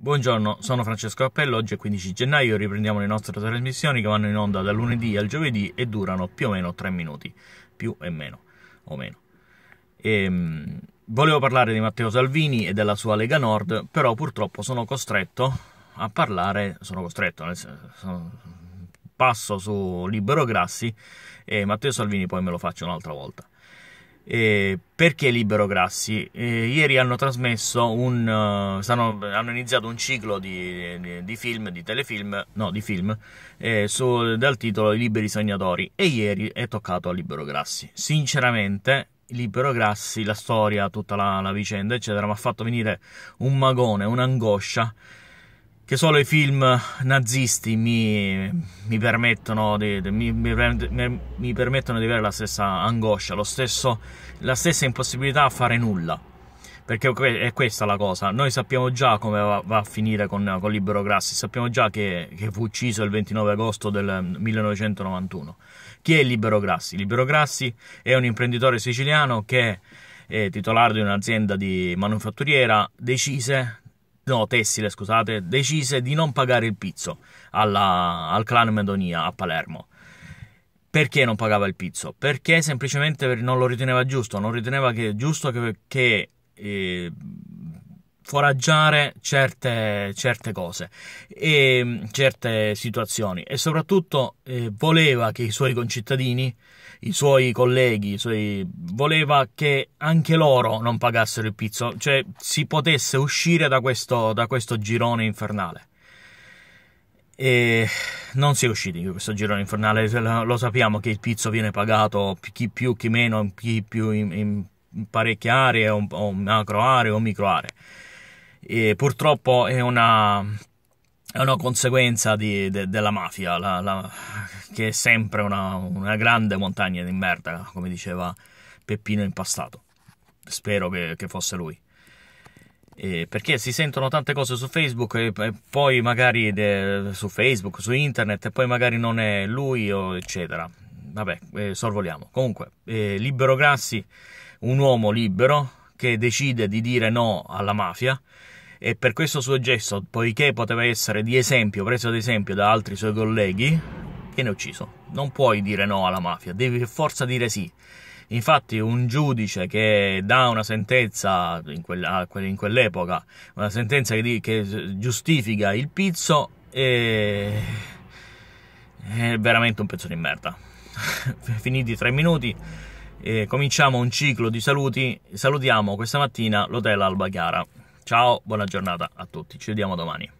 Buongiorno, sono Francesco Appello, oggi è 15 gennaio, riprendiamo le nostre trasmissioni che vanno in onda da lunedì al giovedì e durano più o meno 3 minuti, più e meno, o meno. E, ehm, volevo parlare di Matteo Salvini e della sua Lega Nord, però purtroppo sono costretto a parlare, sono costretto, nel senso, passo su Libero Grassi e Matteo Salvini poi me lo faccio un'altra volta. Eh, perché Libero Grassi? Eh, ieri hanno trasmesso un. Uh, stanno, hanno iniziato un ciclo di, di, di, film, di telefilm, no, di film, eh, su, dal titolo I Liberi Sognatori. E ieri è toccato a Libero Grassi. Sinceramente, Libero Grassi, la storia, tutta la, la vicenda, eccetera, mi ha fatto venire un magone, un'angoscia che solo i film nazisti mi, mi, permettono, di, di, mi, mi permettono di, avere la stessa angoscia, stesso, la stessa impossibilità a fare nulla. Perché è questa la cosa. Noi sappiamo già come va, va a finire con, con, Libero Grassi, sappiamo già che, che, fu ucciso il 29 agosto del 1991. Chi è Libero Grassi? Libero Grassi è un imprenditore siciliano che, titolare di un'azienda di manufatturiera, decise no, Tessile, scusate, decise di non pagare il pizzo alla, al clan Medonia a Palermo. Perché non pagava il pizzo? Perché semplicemente non lo riteneva giusto, non riteneva che, giusto che, che eh, foraggiare certe, certe cose e mm, certe situazioni e soprattutto eh, voleva che i suoi concittadini, i suoi colleghi, i suoi... voleva che anche loro non pagassero il pizzo, cioè si potesse uscire da questo, da questo girone infernale. E non si è usciti da questo girone infernale, lo sappiamo che il pizzo viene pagato chi più, chi meno, chi più in, in parecchie aree, o macro aree o micro aree e purtroppo è una, è una conseguenza di, de, della mafia, la, la, che è sempre una, una, grande montagna di merda, come diceva Peppino Impastato. Spero che, che fosse lui. Eh, perché si sentono tante cose su Facebook e poi magari de, su Facebook, su internet e poi magari non è lui o eccetera. Vabbè, eh, sorvoliamo. Comunque, eh, Libero Grassi, un uomo libero, che decide di dire no alla mafia e per questo suo gesto, poiché poteva essere di esempio, preso ad esempio da altri suoi colleghi, viene ucciso. Non puoi dire no alla mafia, devi per forza dire sì. Infatti un giudice che dà una sentenza, in, quella, in quell'epoca, una sentenza che, che giustifica il pizzo è, è veramente un pezzo di merda. Finiti tre minuti, e cominciamo un ciclo di saluti. Salutiamo questa mattina l'hotel Alba Chiara. Ciao, buona giornata a tutti. Ci vediamo domani.